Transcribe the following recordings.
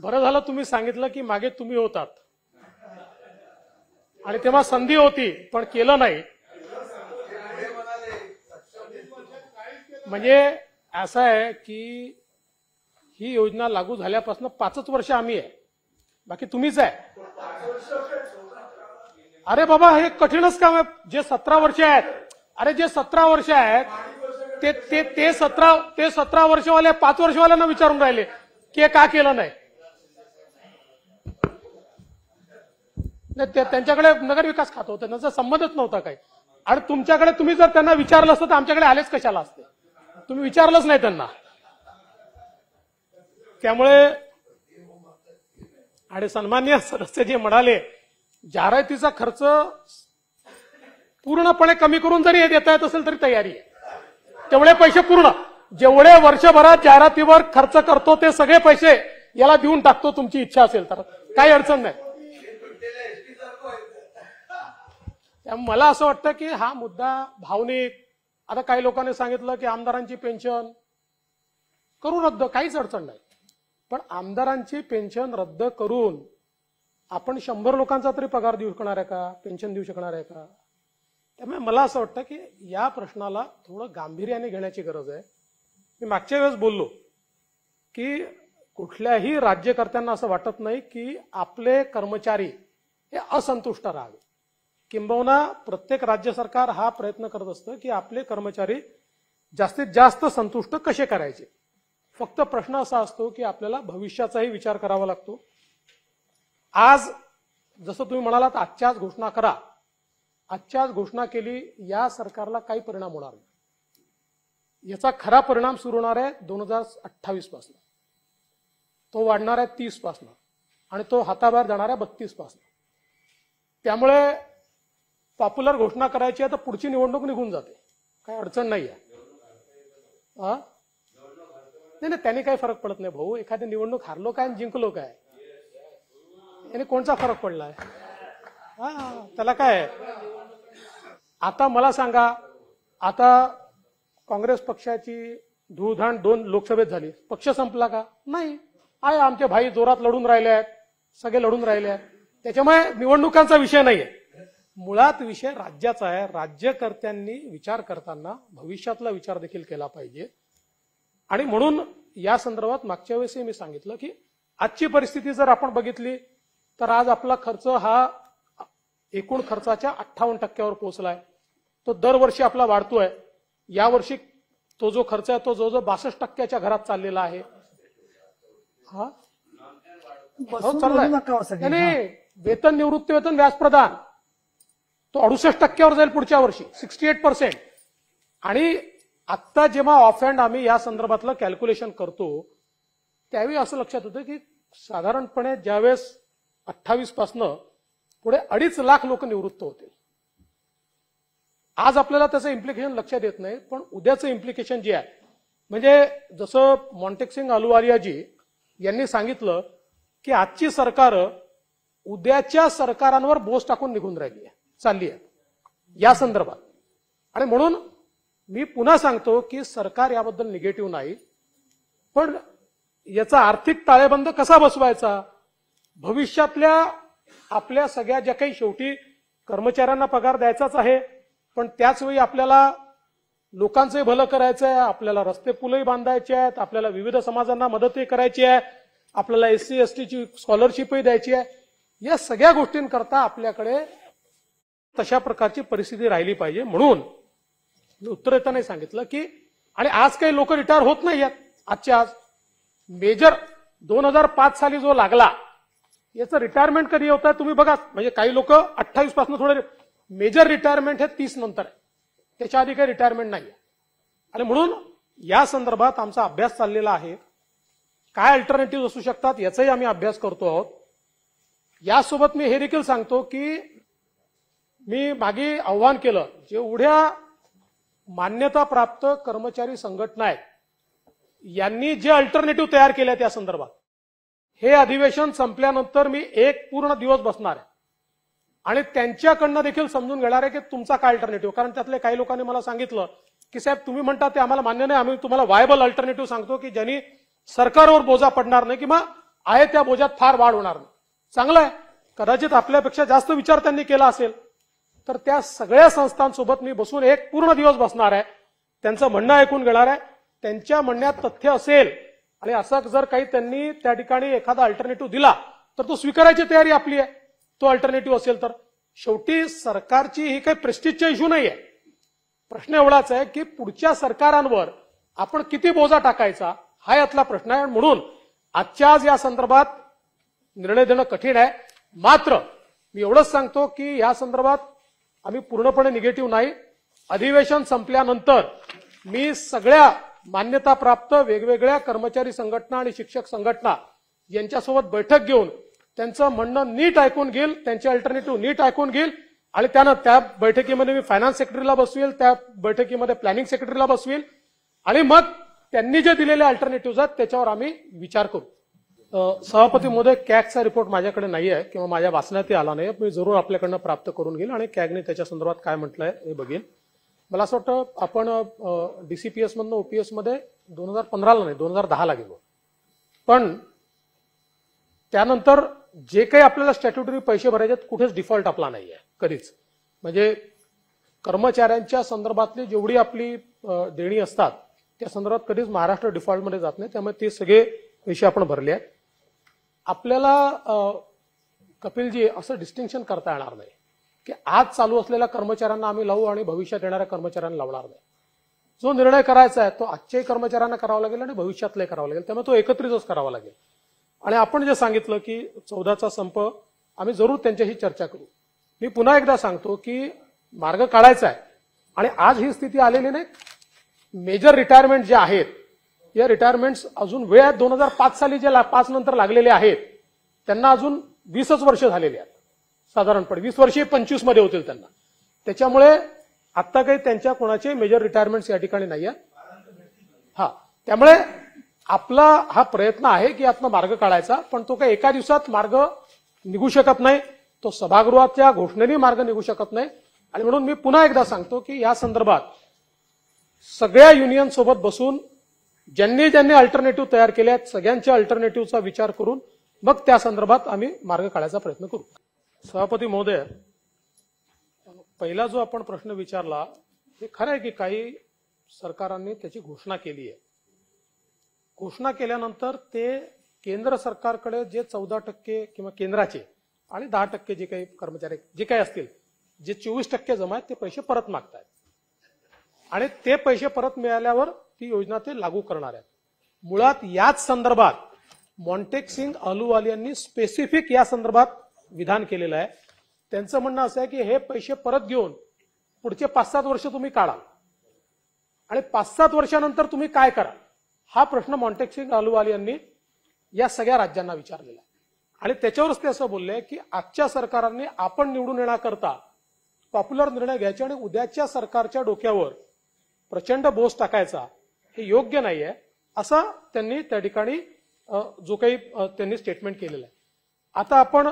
बरं झालं तुम्ही सांगितलं की मागे तुम्ही होतात आणि तेव्हा संधी होती पण केलं नाही म्हणजे असं आहे की ही योजना लागू झाल्यापासून पाचच वर्ष आम्ही आहे बाकी तुम्हीच आहे अरे बाबा हे कठीणच काम आहे जे सतरा वर्ष आहेत अरे जे सतरा वर्ष आहेत ते ते सतरा ते सतरा वर्षवाले पाच वर्षवाल्यांना विचारून राहिले की हे का केलं नाही त्यांच्याकडे नगरविकास खातं होतं त्यांचा संबंधच नव्हता काही आणि तुमच्याकडे तुम्ही जर त्यांना विचारलं असतं तर आमच्याकडे आलेच कशाला असते तुम्ही विचारलंच नाही त्यांना त्यामुळे आणि सन्मान्य सदस्य जे म्हणाले जाहिरातीचा खर्च पूर्णपणे कमी करून जरी देता येत असेल तरी तयारी आहे तेवढे पैसे पूर्ण जेवढे वर्षभरात जाहिरातीवर खर्च करतो ते सगळे पैसे याला देऊन टाकतो तुमची इच्छा असेल तर काही अडचण नाही त्यामुळे मला असं वाटतं की हा मुद्दा भावनिक आता काही लोकांनी सांगितलं की आमदारांची पेन्शन करू रद्द काहीच अडचण नाही पण आमदारांची पेन्शन रद्द करून आपण शंभर लोकांचा तरी पगार देऊ शकणार आहे का पेन्शन देऊ शकणार आहे का त्यामुळे मला असं वाटतं की या प्रश्नाला थोडं गांभीर्याने घेण्याची गरज आहे मी मागच्या वेळेस बोललो की कुठल्याही राज्यकर्त्यांना असं वाटत नाही की आपले कर्मचारी हे असंतुष्ट राहावे किंबहुना प्रत्येक राज्य सरकार हा प्रयत्न करत असतं की आपले कर्मचारी जास्तीत जास्त संतुष्ट कसे करायचे फक्त प्रश्न असा असतो की आपल्याला भविष्याचाही विचार करावा लागतो आज जसं तुम्ही म्हणालात आजच्याच घोषणा करा आजच्याच घोषणा केली या सरकारला काही परिणाम होणार नाही याचा खरा परिणाम सुरू होणार आहे दोन हजार अठ्ठावीस पासून तो वाढणार आहे तीस पासून आणि तो हाताबाहेर जाणार आहे बत्तीस पासून त्यामुळे पॉप्युलर घोषणा करायची आहे तर पुढची निवडणूक निघून जाते काही अडचण नाही आहे हा नाही नाही त्याने काही फरक पडत नाही भाऊ एखादी निवडणूक हारलो काय आणि जिंकलो काय याने कोणता फरक पडलाय हा त्याला काय आता मला सांगा आता काँग्रेस पक्षाची धुळधाण दोन लोकसभेत झाली पक्ष संपला का नाही आय आमचे भाई जोरात लढून राहिले आहेत सगळे लढून राहिले आहेत त्याच्यामुळे निवडणुकांचा विषय नाहीये मुळात विषय राज्याचा आहे राज्यकर्त्यांनी विचार करताना भविष्यातला विचार देखील केला पाहिजे आणि म्हणून या संदर्भात मागच्या वेळेसही मी सांगितलं की आजची परिस्थिती जर आपण बघितली तर आज आपला खर्च हा एकूण खर्चाच्या अठ्ठावन्न टक्क्यावर पोहोचलाय तो दरवर्षी आपला वाढतोय यावर्षी तो जो खर्च आहे तो जो जो बासष्ट टक्क्याच्या घरात चाललेला आहे हा हो, चाललाय हो वेतन निवृत्ती वेतन व्याजप्रदान तो अडुसष्ट टक्क्यावर जाईल पुढच्या वर्षी सिक्स्टी एट पर्सेंट आणि आत्ता जेव्हा ऑफ हँड आम्ही या संदर्भातलं कॅल्क्युलेशन करतो त्यावेळी असं लक्षात होतं की साधारणपणे ज्यावेळेस अठ्ठावीस पासनं पुढे अडीच लाख लोक निवृत्त होतील आज आपल्याला त्याचं इम्प्लिकेशन लक्षात येत नाही पण उद्याचं इम्प्लिकेशन जे आहे म्हणजे जसं मॉन्टेक्सिंग अलुवारियाजी यांनी सांगितलं की आजची सरकार उद्याच्या सरकारांवर बोस टाकून निघून राहिली आहे चालली आहे या संदर्भात आणि म्हणून मी पुन्हा सांगतो की सरकार याबद्दल निगेटिव्ह नाही पण याचा आर्थिक ताळेबंद कसा बसवायचा भविष्यातल्या आपल्या सगळ्या ज्या काही शेवटी कर्मचाऱ्यांना पगार द्यायचाच आहे पण त्याचवेळी आपल्याला लोकांचंही भलं करायचं आहे आपल्याला रस्ते पुलही बांधायचे आहेत आपल्याला विविध समाजांना मदतही करायची आहे आपल्याला एस सी एस टीची स्कॉलरशिपही द्यायची आहे या सगळ्या गोष्टींकरता आपल्याकडे तशा प्रकारची परिस्थिती राहिली पाहिजे म्हणून उत्तर येताना सांगितलं की आणि आज काही लोक रिटायर होत नाही आहेत आजच्या आज मेजर दोन हजार पाच साली जो लागला याचं रिटायरमेंट कधी होता तुम्ही बघा म्हणजे काही लोक अठ्ठावीस पासून थोडे मेजर रिटायरमेंट हे तीस नंतर आहे त्याच्या आधी काही रिटायरमेंट नाही आणि म्हणून या संदर्भात आमचा अभ्यास चाललेला आहे काय अल्टरनेटिव्ह असू शकतात याचाही आम्ही अभ्यास करतो आहोत यासोबत मी हे देखील सांगतो की मी मागे आव्हान केलं जेवढ्या मान्यता प्राप्त कर्मचारी संघटना आहेत यांनी जे अल्टरनेटिव्ह तयार केले त्या संदर्भात हे अधिवेशन संपल्यानंतर मी एक पूर्ण दिवस बसणार आहे आणि त्यांच्याकडनं देखील समजून घेणार आहे की तुमचा काय अल्टरनेटिव्ह कारण त्यातले काही लोकांनी मला सांगितलं की साहेब तुम्ही म्हणता ते आम्हाला मान्य नाही आम्ही तुम्हाला वायबल अल्टरनेटिव्ह सांगतो की ज्यांनी सरकारवर बोजा पडणार नाही किंवा आहे त्या बोजात फार वाढ होणार नाही चांगलं आहे कदाचित आपल्यापेक्षा जास्त विचार त्यांनी केला असेल तर त्या सगळ्या संस्थांसोबत मी बसून एक पूर्ण दिवस बसणार आहे त्यांचं म्हणणं ऐकून घेणार आहे त्यांच्या म्हणण्यात तथ्य असेल आणि असं जर काही त्यांनी त्या ठिकाणी एखादा अल्टरनेटिव्ह दिला तर तो स्वीकारायची तयारी आपली आहे तो अल्टरनेटिव्ह असेल तर शेवटी सरकारची ही काही प्रेस्टिजचा इश्यू नाही आहे प्रश्न एवढाच आहे की पुढच्या सरकारांवर आपण किती बोजा टाकायचा हा यातला प्रश्न आहे म्हणून आजच्या आज या संदर्भात निर्णय देणं कठीण आहे मात्र मी एवढंच सांगतो की या संदर्भात आम्ही पूर्णपणे निगेटिव्ह नाही अधिवेशन संपल्यानंतर मी सगळ्या मान्यताप्राप्त वेगवेगळ्या कर्मचारी संघटना आणि शिक्षक संघटना यांच्यासोबत बैठक घेऊन त्यांचं म्हणणं नीट ऐकून घेईल त्यांचे अल्टरनेटिव्ह नीट ऐकून घेईल आणि त्यानं त्या बैठकीमध्ये मी फायनान्स सेक्रेटरीला बसवेल त्या बैठकीमध्ये प्लॅनिंग सेक्रेटरीला बसवेल आणि मग त्यांनी जे दिलेले अल्टरनेटिव्ह आहेत त्याच्यावर आम्ही विचार करू सभापती महोदय कॅगचा रिपोर्ट माझ्याकडे नाही आहे किंवा माझ्या वाचण्यातही आला नाही मी जरूर आपल्याकडनं प्राप्त करून घेईल आणि कॅगने त्याच्या संदर्भात काय म्हटलंय हे बघेल मला असं वाटतं आपण डीसीपीएस मधनं ओपीएस मध्ये दोन हजार पंधराला नाही दोन हजार दहाला गेलो पण त्यानंतर जे काही आपल्याला स्टॅट्युटरी पैसे भरायचे कुठेच डिफॉल्ट आपला नाही आहे कधीच म्हणजे कर्मचाऱ्यांच्या संदर्भातली जेवढी आपली देणी असतात त्या संदर्भात कधीच महाराष्ट्र डिफॉल्टमध्ये जात नाही त्यामुळे ते सगळे पैसे आपण भरले आहेत आपल्याला कपिलजी असं डिस्टिंक्शन करता येणार नाही की आज चालू असलेल्या कर्मचाऱ्यांना आम्ही लावू आणि भविष्यात येणाऱ्या कर्मचाऱ्यांना लावणार नाही जो निर्णय करायचा आहे तो आजच्याही कर्मचाऱ्यांना करावा लागेल आणि भविष्यातलाही करावा लागेल त्यामुळे तो एकत्रितच करावा लागेल आणि आपण जे सांगितलं की चौदाचा संप आम्ही जरूर त्यांच्याशी चर्चा करू मी पुन्हा एकदा सांगतो की मार्ग काढायचा आहे आणि आज ही स्थिती आलेली नाही मेजर रिटायरमेंट जे आहेत या रिटायरमेंट्स अजून वेळेत दोन हजार पाच साली जे पाच नंतर लागलेले आहेत त्यांना अजून वीसच वर्ष झालेले आहेत साधारणपणे वीस वर्षे पंचवीस मध्ये होतील त्यांना त्याच्यामुळे आता काही त्यांच्या कोणाचे मेजर रिटायरमेंट या ठिकाणी नाही आहेत हा त्यामुळे आपला हा प्रयत्न आहे की आता मार्ग काढायचा पण तो काही एका दिवसात मार्ग निघू शकत नाही तो सभागृहाच्या घोषणेने मार्ग निघू शकत नाही आणि म्हणून मी पुन्हा एकदा सांगतो की या संदर्भात सगळ्या युनियन सोबत बसून ज्यांनी ज्यांनी अल्टरनेटिव्ह तयार केले आहेत सगळ्यांच्या अल्टरनेटिव्हचा विचार करून मग त्या संदर्भात आम्ही मार्ग काढायचा प्रयत्न करू सभापती महोदय पहिला जो आपण प्रश्न विचारला हे खरं आहे की काही सरकारांनी त्याची घोषणा केली आहे घोषणा केल्यानंतर ते केंद्र सरकारकडे जे चौदा टक्के किंवा केंद्राचे आणि दहा टक्के जे काही कर्मचारी जे काही असतील जे चोवीस टक्के जमा आहेत ते पैसे परत मागतायत आणि ते पैसे परत मिळाल्यावर ती योजना ते लागू करणार आहेत मुळात याच संदर्भात मॉन्टेक सिंग अहलुवाल यांनी स्पेसिफिक या संदर्भात विधान केलेलं आहे त्यांचं म्हणणं असं आहे की हे पैसे परत घेऊन पुढचे पाच सात वर्ष तुम्ही काढा आणि पाच सात वर्षानंतर तुम्ही काय करा हा प्रश्न मॉन्टेक सिंग अहलुवाल यांनी या सगळ्या राज्यांना विचारलेला आहे आणि त्याच्यावरच ते असं बोलले की आजच्या सरकारांनी आपण निवडून येण्याकरता पॉप्युलर निर्णय घ्यायचे आणि उद्याच्या सरकारच्या डोक्यावर प्रचंड बोस टाकायचा हे योग्य नाही आहे असा त्यांनी त्या ठिकाणी जो काही त्यांनी स्टेटमेंट केलेलं आहे आता आपण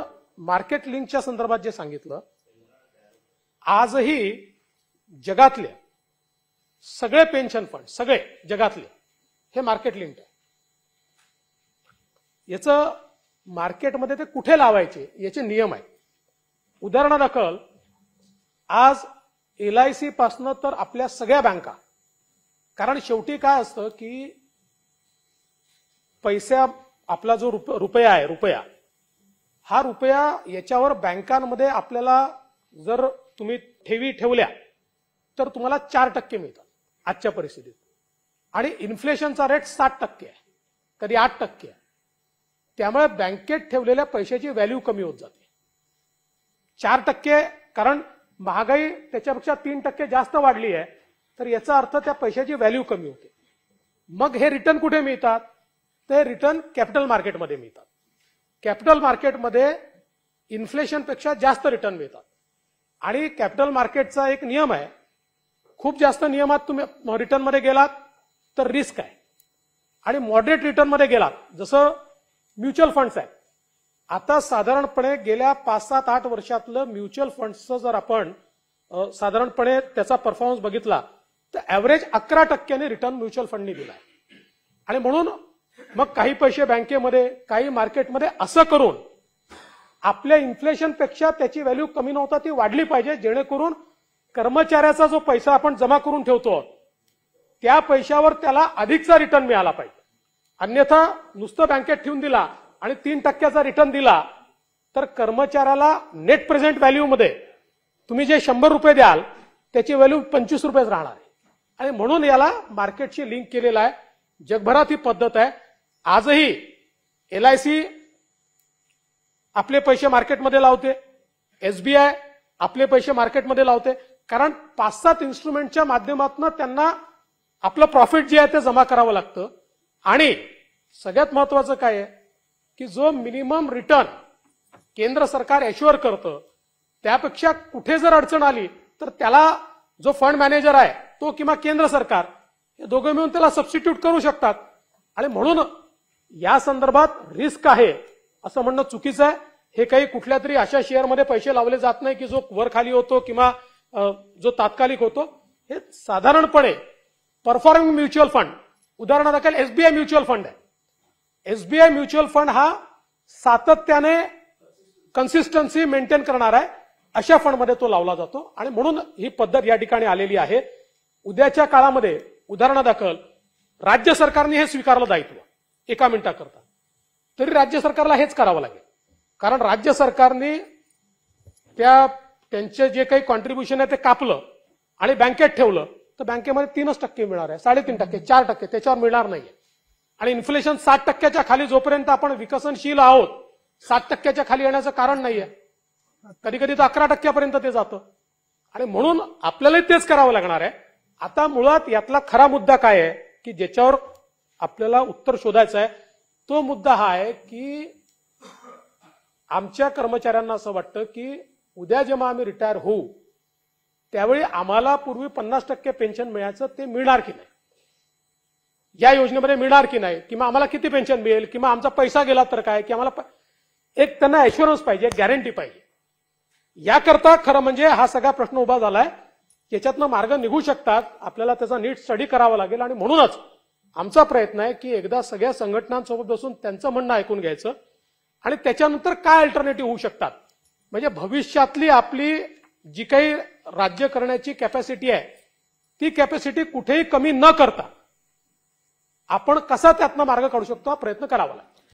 मार्केट लिंकच्या संदर्भात जे सांगितलं आजही जगातले सगळे पेन्शन फंड सगळे जगातले हे मार्केट लिंक आहे याचं मार्केटमध्ये ते कुठे लावायचे याचे नियम आहे उदाहरणादाखल आज एल आय सी पासनं तर आपल्या सगळ्या बँका कारण शेवटी काय असतं की पैसा आपला जो रुप रुपया आहे रुपया हा रुपया याच्यावर बँकांमध्ये आपल्याला जर तुम्ही ठेवी ठेवल्या तर तुम्हाला चार टक्के मिळतात आजच्या परिस्थितीत आणि इन्फ्लेशनचा रेट सात टक्के आहे कधी आठ टक्के आहे त्यामुळे बँकेत ठेवलेल्या पैशाची व्हॅल्यू कमी होत जाते चार टक्के कारण महागाई त्याच्यापेक्षा तीन टक्के जास्त वाढली आहे तर याचा अर्थ त्या पैशाची व्हॅल्यू कमी होते मग हे रिटर्न कुठे मिळतात ते रिटर्न कॅपिटल मार्केटमध्ये मिळतात कॅपिटल मार्केटमध्ये इन्फ्लेशनपेक्षा जास्त रिटर्न मिळतात आणि कॅपिटल मार्केटचा एक नियम आहे खूप जास्त नियमात तुम्ही रिटर्नमध्ये गेलात तर रिस्क आहे आणि मॉडरेट रिटर्नमध्ये गेलात जसं म्युच्युअल फंड्स आहेत आता साधारणपणे गेल्या पाच सात आठ वर्षातलं म्युच्युअल फंड्सचं जर आपण साधारणपणे त्याचा परफॉर्मन्स बघितला तर ॲव्हरेज अकरा टक्क्याने रिटर्न म्युच्युअल फंडने दिला आणि म्हणून मग काही पैसे बँकेमध्ये काही मार्केटमध्ये असं करून आपल्या इन्फ्लेशनपेक्षा त्याची व्हॅल्यू कमी नव्हता ती वाढली पाहिजे जेणेकरून कर्मचाऱ्याचा जो पैसा आपण जमा करून ठेवतो त्या पैशावर त्याला अधिकचा रिटर्न मिळाला पाहिजे अन्यथा नुसतं बँकेत ठेवून दिला आणि तीन टक्क्याचा रिटर्न दिला तर कर्मचाऱ्याला नेट प्रेझेंट व्हॅल्यूमध्ये तुम्ही जे शंभर रुपये द्याल त्याची व्हॅल्यू पंचवीस रुपयेच राहणार आहे आणि म्हणून याला मार्केटशी लिंक केलेला आहे जगभरात ही पद्धत आहे आजही एल आय सी आपले पैसे मार्केटमध्ये लावते एसबीआय आपले पैसे मार्केटमध्ये लावते कारण पाच सात इन्स्ट्रुमेंटच्या माध्यमातून त्यांना आपलं प्रॉफिट जे आहे ते जमा करावं लागतं आणि सगळ्यात महत्वाचं काय आहे की जो मिनिमम रिटर्न केंद्र सरकार एश्युअर करतं त्यापेक्षा कुठे जर अडचण आली तर त्याला जो फंड मॅनेजर आहे तो किंवा केंद्र सरकार हे दोघं मिळून त्याला सबस्टिट्यूट करू शकतात आणि म्हणून या संदर्भात रिस्क आहे असं म्हणणं चुकीचं आहे हे काही कुठल्या तरी अशा शेअरमध्ये पैसे लावले जात नाही की जो वर खाली होतो किंवा जो तात्कालिक होतो हे साधारणपणे परफॉर्मिंग म्युच्युअल फंड उदाहरणार्थ एसबीआय म्युच्युअल फंड आहे एसबीआय म्युच्युअल फंड हा सातत्याने कन्सिस्टन्सी मेंटेन करणार आहे अशा फंडमध्ये तो लावला जातो आणि म्हणून ही पद्धत या ठिकाणी आलेली आहे उद्याच्या काळामध्ये उदाहरणादाखल राज्य सरकारने हे स्वीकारलं दायित्व एका मिनिटाकरता तरी राज्य सरकारला हेच करावं लागेल कारण राज्य सरकारने त्या त्यांचे जे काही कॉन्ट्रीब्युशन आहे ते कापलं आणि बँकेत ठेवलं तर बँकेमध्ये तीनच टक्के मिळणार आहे साडेतीन टक्के चार टक्के त्याच्यावर मिळणार नाही आणि इन्फ्लेशन सात टक्क्याच्या खाली जोपर्यंत आपण विकसनशील आहोत सात टक्क्याच्या खाली येण्याचं कारण नाहीये कधी कधी तर अकरा टक्क्यापर्यंत ते जातं आणि म्हणून आपल्यालाही तेच करावं लागणार आहे आता मुळात यातला खरा मुद्दा काय आहे की ज्याच्यावर आपल्याला उत्तर शोधायचं आहे तो मुद्दा हा आहे की आमच्या कर्मचाऱ्यांना असं वाटतं की उद्या जेव्हा आम्ही रिटायर होऊ त्यावेळी आम्हाला पूर्वी पन्नास टक्के पेन्शन मिळायचं ते मिळणार की नाही या योजनेमध्ये मिळणार की नाही किंवा आम्हाला किती पेन्शन मिळेल किंवा आमचा पैसा गेला तर काय की आम्हाला एक त्यांना एश्युरन्स पाहिजे गॅरंटी पाहिजे याकरता खरं म्हणजे हा सगळा प्रश्न उभा झालाय याच्यातनं मार्ग निघू शकतात आपल्याला त्याचा नीट स्टडी करावा लागेल आणि म्हणूनच आमचा प्रयत्न आहे की एकदा सगळ्या संघटनांसोबत बसून त्यांचं म्हणणं ऐकून घ्यायचं आणि त्याच्यानंतर काय अल्टरनेटिव्ह होऊ शकतात म्हणजे भविष्यातली आपली जी काही राज्य करण्याची कॅपॅसिटी आहे ती कॅपॅसिटी कुठेही कमी न करता आपण कसा त्यातनं मार्ग काढू शकतो हा प्रयत्न करावा लागतो